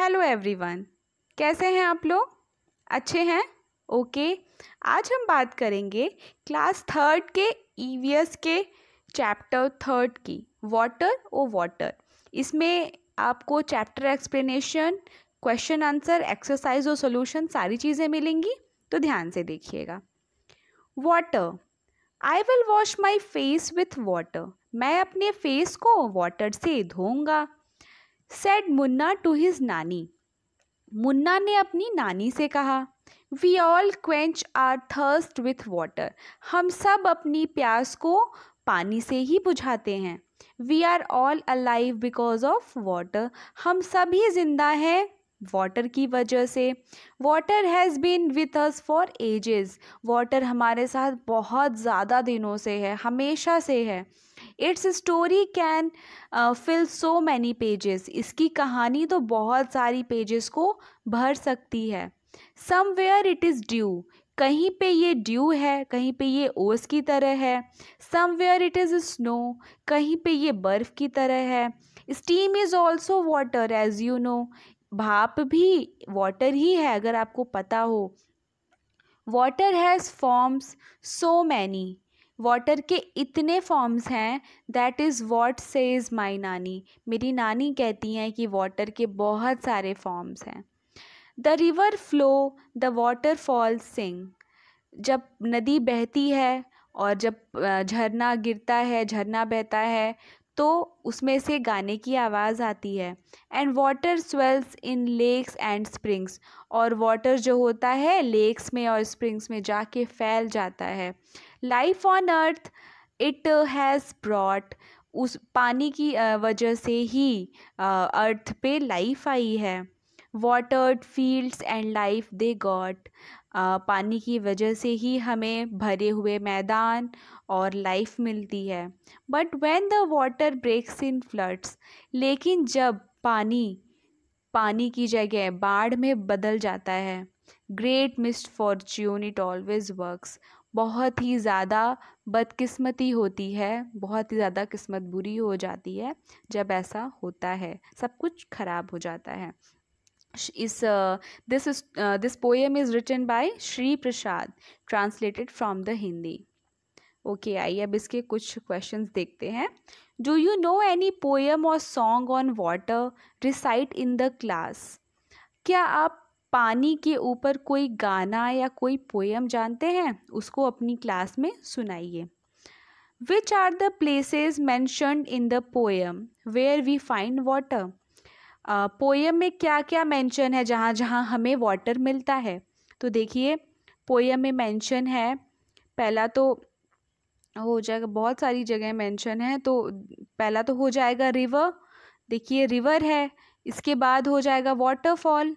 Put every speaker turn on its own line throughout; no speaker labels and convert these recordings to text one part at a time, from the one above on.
Hello everyone कैसे हैं आप लोग अच्छे हैं ओके आज हम बात करेंगे क्लास थर्ड के ईवीएस के चैप्टर थर्ड की वाटर ओ वाटर इसमें आपको chapter explanation question answer exercise और सॉल्यूशन सारी चीज़ें मिलेंगी तो ध्यान से देखिएगा water I will wash my face with water मैं अपने फेस को वाटर से धोऊंगा said Munna to his nani Munna ने अपनी नानी से कहा we all quench our thirst with water हम सब अपनी प्यास को पानी से ही बुझाते हैं we are all alive because of water हम सभी जिंदा हैं वाटर की वजह से water has been with us for ages water हमारे साथ बहुत ज़्यादा दिनों से है हमेशा से है its story can fill so many pages इसकी कहानी तो बहुत सारी पेजेस को भर सकती है समवेयर इट इज़ ड्यू कहीं पे ये ड्यू है कहीं पे ये ओस की तरह है समवेयर इट इज़ स्नो कहीं पे ये बर्फ़ की तरह है steam is also water as you know भाप भी वाटर ही है अगर आपको पता हो water has forms so many water के इतने फॉर्म्स हैं that is what says my nani मेरी नानी कहती हैं कि वाटर के बहुत सारे फॉर्म्स हैं the river flow the waterfall sing जब नदी बहती है और जब झरना गिरता है झरना बहता है तो उसमें से गाने की आवाज़ आती है and water swells in lakes and springs और वाटर जो होता है लेक्स में और स्प्रिंग्स में जाके फैल जाता है life on earth it has brought उस पानी की वजह से ही अर्थ पे लाइफ आई है watered fields and life they got पानी की वजह से ही हमें भरे हुए मैदान और लाइफ मिलती है but when the water breaks in floods लेकिन जब पानी पानी की जगह बाढ़ में बदल जाता है great missed fortune it always works बहुत ही ज़्यादा बदकिस्मती होती है बहुत ही ज़्यादा किस्मत बुरी हो जाती है जब ऐसा होता है सब कुछ ख़राब हो जाता है is uh, this is uh, this poem is written by Shri Prasad translated from the Hindi. Okay okay, आइए अब इसके कुछ क्वेश्चन देखते हैं do you know any poem or song on water Recite in the class क्या आप पानी के ऊपर कोई गाना या कोई पोएम जानते हैं उसको अपनी क्लास में सुनाइए which are the places mentioned in the poem where we find water poem में क्या क्या मेंशन है जहाँ जहाँ हमें वाटर मिलता है तो देखिए पोयम में मेंशन है पहला तो हो जाएगा बहुत सारी जगह मेंशन है तो पहला तो हो जाएगा रिवर देखिए रिवर है इसके बाद हो जाएगा वाटरफॉल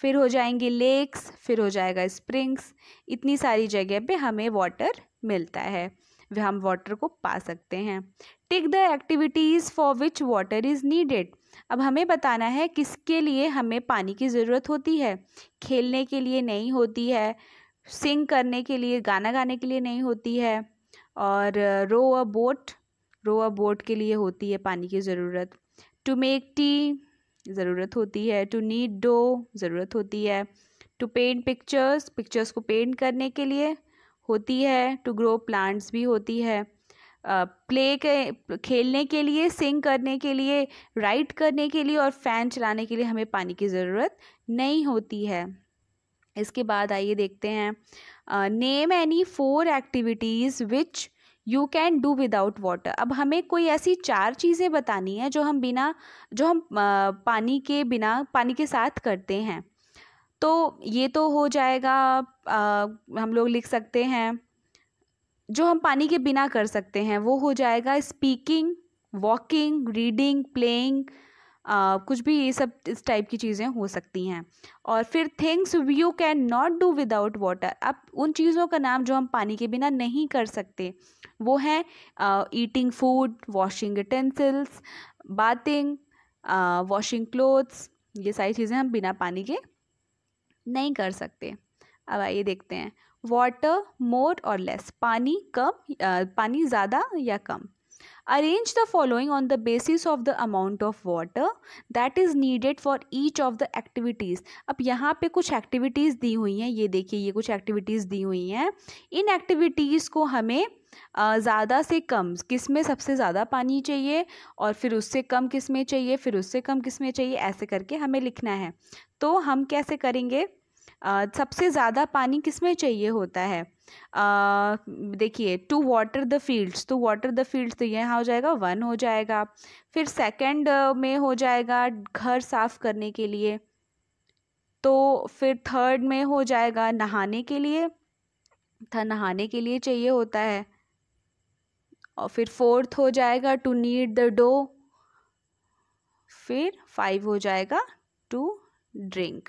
फिर हो जाएंगे लेक्स फिर हो जाएगा स्प्रिंग्स इतनी सारी जगह पे हमें वाटर मिलता है हम वाटर को पा सकते हैं tick the activities for which water is needed अब हमें बताना है किसके लिए हमें पानी की ज़रूरत होती है खेलने के लिए नहीं होती है सिंग करने के लिए गाना गाने के लिए नहीं होती है और रो अ बोट रो अ बोट के लिए होती है पानी की ज़रूरत टू मेक टी ज़रूरत होती है टू नीड डो ज़रूरत होती है टू पेंट पिक्चर्स पिक्चर्स को पेंट करने के लिए होती है टू ग्रो प्लांट्स भी होती है प्ले के खेलने के लिए सिंग करने के लिए राइट करने के लिए और फ़ैन चलाने के लिए हमें पानी की ज़रूरत नहीं होती है इसके बाद आइए देखते हैं name any four activities which you can do without water अब हमें कोई ऐसी चार चीज़ें बतानी है जो हम बिना जो हम पानी के बिना पानी के साथ करते हैं तो ये तो हो जाएगा आ, हम लोग लिख सकते हैं जो हम पानी के बिना कर सकते हैं वो हो जाएगा स्पीकिंग वॉकिंग रीडिंग प्लेइंग कुछ भी ये सब इस टाइप की चीज़ें हो सकती हैं और फिर things we you can not do without water अब उन चीज़ों का नाम जो हम पानी के बिना नहीं कर सकते वो हैं eating food washing utensils bathing washing clothes ये सारी चीज़ें हम बिना पानी के नहीं कर सकते अब आइए देखते हैं वाटर मोर और लेस पानी कम आ, पानी ज़्यादा या कम arrange the following on the basis of the amount of water that is needed for each of the activities अब यहाँ पे कुछ एक्टिविटीज़ दी हुई हैं ये देखिए ये कुछ एक्टिविटीज़ दी हुई हैं इन एक्टिविटीज़ को हमें ज़्यादा से कम किस में सबसे ज़्यादा पानी चाहिए और फिर उससे कम किस में चाहिए फिर उससे कम किस में चाहिए ऐसे करके हमें लिखना है तो हम कैसे करेंगे सबसे ज़्यादा पानी किस में चाहिए होता है देखिए to water the fields to water the fields तो यहाँ हो जाएगा वन हो जाएगा फिर सेकंड में हो जाएगा घर साफ़ करने के लिए तो फिर थर्ड में हो जाएगा नहाने के लिए था नहाने के लिए चाहिए होता है और फिर फोर्थ हो जाएगा टू नीड द डो फिर फाइव हो जाएगा टू ड्रिंक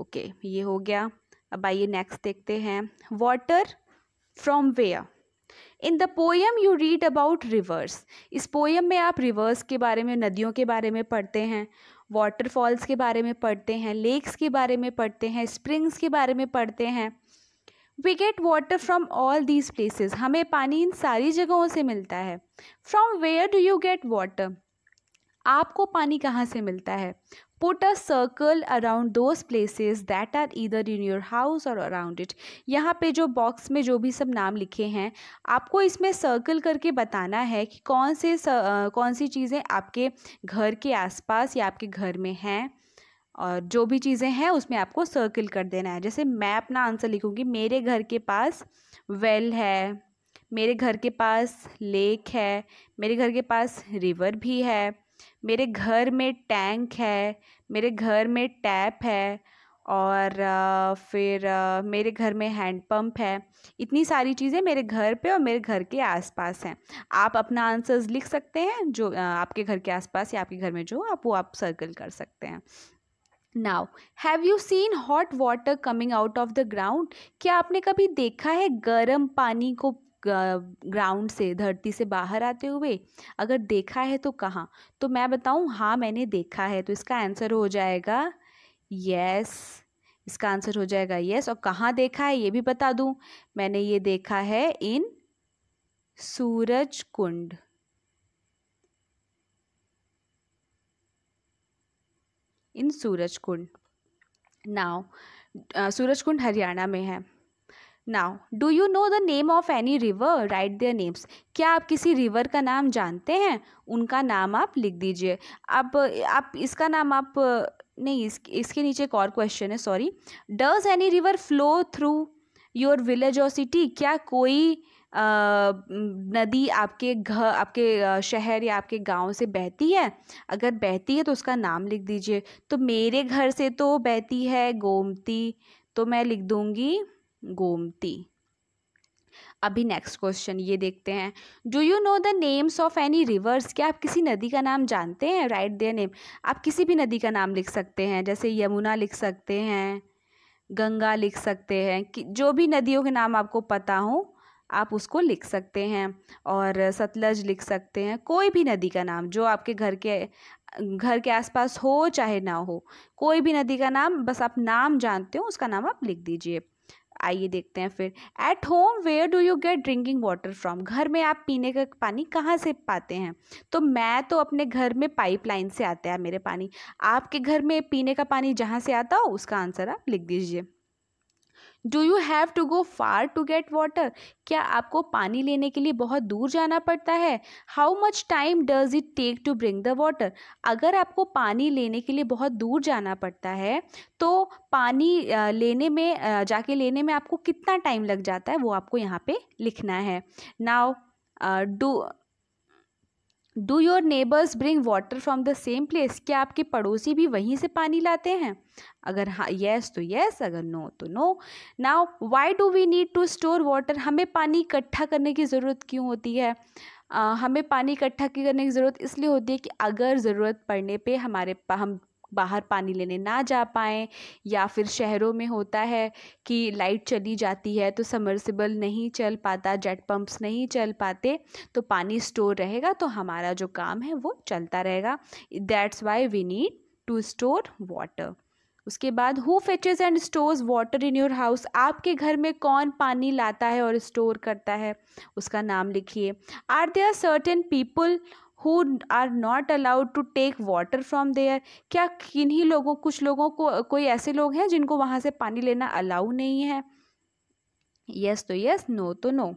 ओके ये हो गया अब आइए नेक्स्ट देखते हैं water from where in the poem you read about rivers इस पोएम में आप रिवर्स के बारे में नदियों के बारे में पढ़ते हैं वाटरफॉल्स के बारे में पढ़ते हैं लेक्स के बारे में पढ़ते हैं स्प्रिंग्स के बारे में पढ़ते हैं we get water from all these places हमें पानी इन सारी जगहों से मिलता है from where do you get water आपको पानी कहाँ से मिलता है put a circle around those places that are either in your house or around it यहाँ पे जो बॉक्स में जो भी सब नाम लिखे हैं आपको इसमें सर्कल करके बताना है कि कौन से uh, कौन सी चीज़ें आपके घर के आसपास या आपके घर में हैं और जो भी चीज़ें हैं उसमें आपको सर्कल कर देना है जैसे मैं अपना आंसर लिखूँगी मेरे घर के पास वेल है मेरे घर के पास लेक है मेरे घर के पास रिवर भी है मेरे घर में टैंक है मेरे घर में टैप है और फिर मेरे घर में हैंड पंप है इतनी सारी चीज़ें मेरे घर पे और मेरे घर के आसपास हैं आप अपना आंसर्स लिख सकते हैं जो आपके घर के आसपास या आपके घर में जो आप वो आप सर्कल कर सकते हैं now have you seen hot water coming out of the ground क्या आपने कभी देखा है गर्म पानी को ग्राउंड से धरती से बाहर आते हुए अगर देखा है तो कहाँ तो मैं बताऊँ हाँ मैंने देखा है तो इसका आंसर हो जाएगा यस इसका आंसर हो जाएगा यस और कहाँ देखा है ये भी बता दूँ मैंने ये देखा है इन सूरज कुंड इन सूरज कुंड नाव सूरज कुंड हरियाणा में है now do you know the name of any river write their names क्या आप किसी रिवर का नाम जानते हैं उनका नाम आप लिख दीजिए आप आप इसका नाम आप नहीं इस, इसके नीचे एक और क्वेश्चन है sorry does any river flow through your village or city क्या कोई आ, नदी आपके घर आपके शहर या आपके गांव से बहती है अगर बहती है तो उसका नाम लिख दीजिए तो मेरे घर से तो बहती है गोमती तो मैं लिख दूँगी गोमती अभी नेक्स्ट क्वेश्चन ये देखते हैं do you know the names of any rivers क्या आप किसी नदी का नाम जानते हैं राइट देयर नेम आप किसी भी नदी का नाम लिख सकते हैं जैसे यमुना लिख सकते हैं गंगा लिख सकते हैं कि जो भी नदियों के नाम आपको पता हो आप उसको लिख सकते हैं और सतलज लिख सकते हैं कोई भी नदी का नाम जो आपके घर के घर के आसपास हो चाहे ना हो कोई भी नदी का नाम बस आप नाम जानते हो उसका नाम आप लिख दीजिए आइए देखते हैं फिर at home where do you get drinking water from घर में आप पीने का पानी कहाँ से पाते हैं तो मैं तो अपने घर में पाइपलाइन से आता है मेरे पानी आपके घर में पीने का पानी जहाँ से आता हो उसका आंसर आप लिख दीजिए do you have to go far to get water क्या आपको पानी लेने के लिए बहुत दूर जाना पड़ता है how much time does it take to bring the water अगर आपको पानी लेने के लिए बहुत दूर जाना पड़ता है तो पानी लेने में जाके लेने में आपको कितना टाइम लग जाता है वो आपको यहाँ पे लिखना है now do do your neighbours bring water from the same place क्या आपके पड़ोसी भी वहीं से पानी लाते हैं अगर हाँ येस तो येस अगर नो तो no now why do we need to store water हमें पानी इकट्ठा करने की ज़रूरत क्यों होती है आ, हमें पानी इकट्ठा करने की ज़रूरत इसलिए होती है कि अगर ज़रूरत पड़ने पे हमारे हम बाहर पानी लेने ना जा पाएँ या फिर शहरों में होता है कि लाइट चली जाती है तो समरसिबल नहीं चल पाता जेट पम्प्स नहीं चल पाते तो पानी स्टोर रहेगा तो हमारा जो काम है वो चलता रहेगा that's why we need to store water उसके बाद who fetches and stores water in your house आपके घर में कौन पानी लाता है और स्टोर करता है उसका नाम लिखिए are there certain people who are not allowed to take water from there क्या किन्हीं लोगों कुछ लोगों को कोई ऐसे लोग हैं जिनको वहाँ से पानी लेना अलाउ नहीं है यस तो यस नो तो no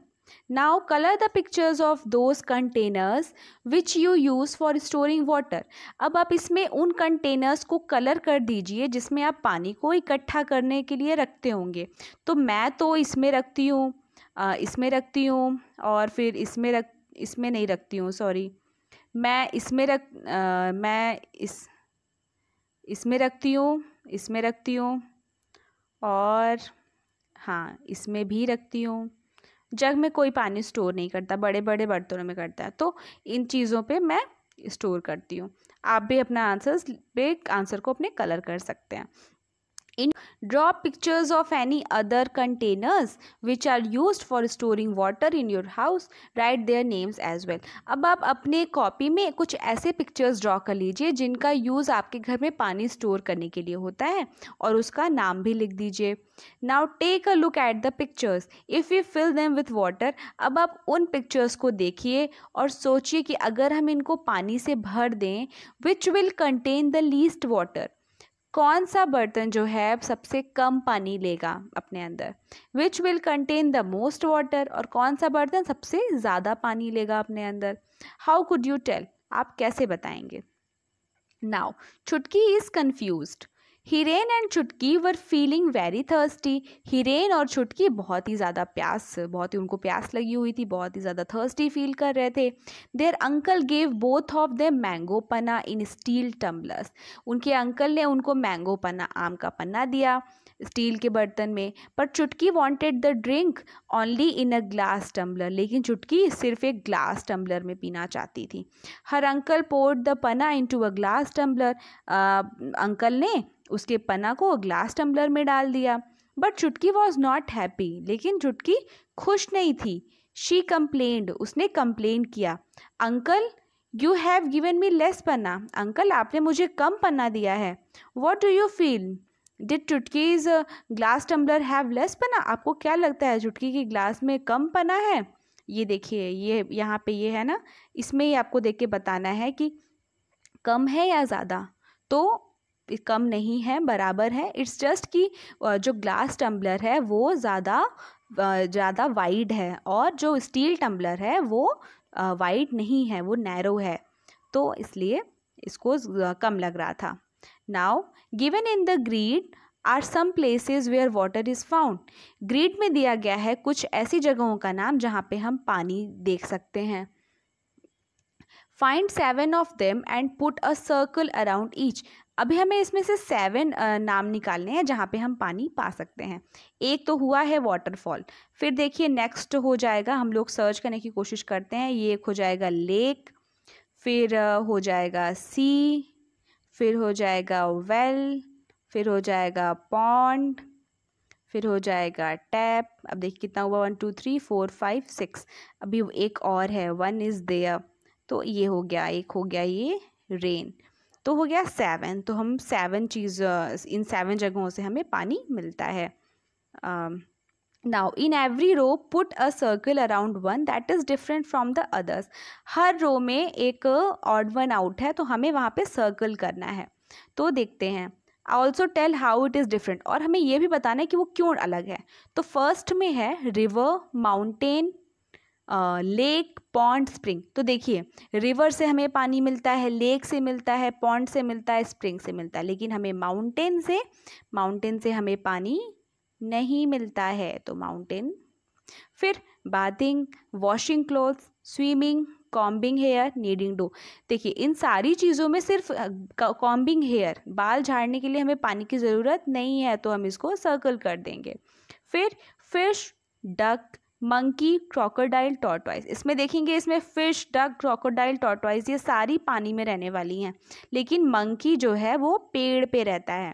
now colour the pictures of those containers which you use for storing water अब आप इसमें उन कंटेनर्स को कलर कर दीजिए जिसमें आप पानी को इकट्ठा करने के लिए रखते होंगे तो मैं तो इसमें रखती हूँ इसमें रखती हूँ और फिर इसमें रख इसमें नहीं रखती हूँ सॉरी मैं इसमें रख आ, मैं इस इसमें रखती हूँ इसमें रखती हूँ और हाँ इसमें भी रखती हूँ जग में कोई पानी स्टोर नहीं करता बड़े बड़े बर्तनों में करता है तो इन चीज़ों पे मैं स्टोर करती हूँ आप भी अपना आंसर्स पे आंसर को अपने कलर कर सकते हैं इन draw pictures of any other containers which are use for storing water in your house write their names as well अब आप अपने कॉपी में कुछ ऐसे पिक्चर्स ड्रॉ कर लीजिए जिनका यूज़ आपके घर में पानी स्टोर करने के लिए होता है और उसका नाम भी लिख दीजिए now take a look at the pictures if you fill them with water अब आप उन पिक्चर्स को देखिए और सोचिए कि अगर हम इनको पानी से भर दें which will contain the least water कौन सा बर्तन जो है सबसे कम पानी लेगा अपने अंदर which will contain the most water और कौन सा बर्तन सबसे ज़्यादा पानी लेगा अपने अंदर हाउ कुड यू टेल आप कैसे बताएंगे नाउ छुटकी is confuse Hiren and Chutki were feeling very thirsty Hiren और चुटकी बहुत ही ज़्यादा प्यास बहुत ही उनको प्यास लगी हुई थी बहुत ही ज़्यादा थर्स्टी फील कर रहे थे their uncle gave both of them mango panna in steel tumblers उनके अंकल ने उनको मैंगो पना आम का पन्ना दिया स्टील के बर्तन में पर Chutki wanted the drink only in a glass tumbler लेकिन चुटकी सिर्फ एक ग्लास टम्बलर में पीना चाहती थी her uncle poured the panna into a glass tumbler uncle ने उसके पना को ग्लास टम्बलर में डाल दिया बट चुटकी वॉज नॉट हैप्पी लेकिन चुटकी खुश नहीं थी शी कंप्लेंड उसने कंप्लेन किया uncle you have given me less panna अंकल आपने मुझे कम पन्ना दिया है what do you feel did Chutki's glass tumbler have less panna आपको क्या लगता है चुटकी की ग्लास में कम पना है ये देखिए ये यहाँ पे ये है ना इसमें ही आपको देख के बताना है कि कम है या ज़्यादा तो कम नहीं है बराबर है इट्स जस्ट कि जो ग्लास टम्बलर है वो ज़्यादा ज़्यादा वाइड है और जो स्टील टम्बलर है वो वाइड नहीं है वो नैरो है तो इसलिए इसको कम लग रहा था now given in the grid are some places where water is found grid में दिया गया है कुछ ऐसी जगहों का नाम जहाँ पे हम पानी देख सकते हैं find seven of them and put a circle around each अभी हमें इसमें से सेवन नाम निकालने हैं जहाँ पे हम पानी पा सकते हैं एक तो हुआ है वाटरफॉल फिर देखिए नेक्स्ट हो जाएगा हम लोग सर्च करने की कोशिश करते हैं ये एक हो जाएगा लेक फिर हो जाएगा सी फिर हो जाएगा वेल फिर हो जाएगा पॉन्ड फिर हो जाएगा टैप अब देखिए कितना हुआ one two three four five six अभी एक और है वन इज़ देयर तो ये हो गया एक हो गया ये रेन तो हो गया सेवन तो हम सेवन चीज़ इन सेवन जगहों से हमें पानी मिलता है now in every row put a circle around one that is different from the others हर रो में एक ऑड वन आउट है तो हमें वहाँ पे सर्कल करना है तो देखते हैं also tell how it is different और हमें यह भी बताना है कि वो क्यों अलग है तो फर्स्ट में है river mountain lake pond spring तो देखिए रिवर से हमें पानी मिलता है लेक से मिलता है पॉन्ड से मिलता है स्प्रिंग से मिलता है लेकिन हमें माउंटेन से माउंटेन से हमें पानी नहीं मिलता है तो माउंटेन फिर bathing washing clothes swimming combing hair kneading dough देखिए इन सारी चीज़ों में सिर्फ कॉम्बिंग हेयर बाल झाड़ने के लिए हमें पानी की ज़रूरत नहीं है तो हम इसको सर्कल कर देंगे फिर fish duck monkey crocodile tortoise इसमें देखेंगे इसमें फिश डक क्रोकोडाइल टॉर्टवाइज ये सारी पानी में रहने वाली हैं लेकिन मंकी जो है वो पेड़ पे रहता है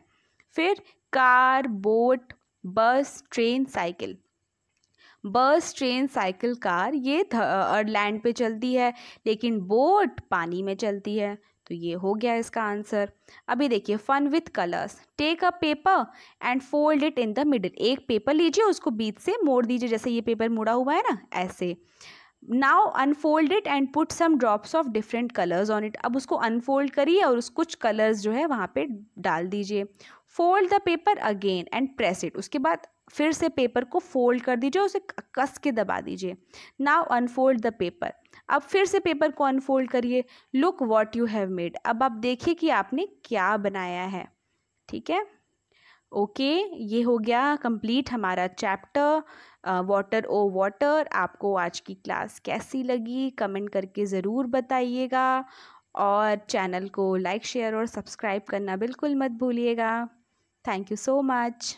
फिर car boat bus train cycle bus train cycle car ये लैंड पे चलती है लेकिन बोट पानी में चलती है तो ये हो गया इसका आंसर अभी देखिए fun with colours take a paper and fold it in the middle एक पेपर लीजिए उसको बीच से मोड़ दीजिए जैसे ये पेपर मुड़ा हुआ है ना ऐसे now unfold it and put some drops of different colours on it अब उसको अनफोल्ड करिए और उस कुछ कलर्स जो है वहाँ पे डाल दीजिए fold the paper again and press it उसके बाद फिर से पेपर को फोल्ड कर दीजिए उसे कस के दबा दीजिए नाउ अनफोल्ड द पेपर अब फिर से पेपर को अनफोल्ड करिए look what you have made अब आप देखिए कि आपने क्या बनाया है ठीक है ओके okay, ये हो गया कंप्लीट हमारा चैप्टर वाटर ओ वाटर आपको आज की क्लास कैसी लगी कमेंट करके ज़रूर बताइएगा और चैनल को लाइक शेयर और सब्सक्राइब करना बिल्कुल मत भूलिएगा थैंक यू सो मच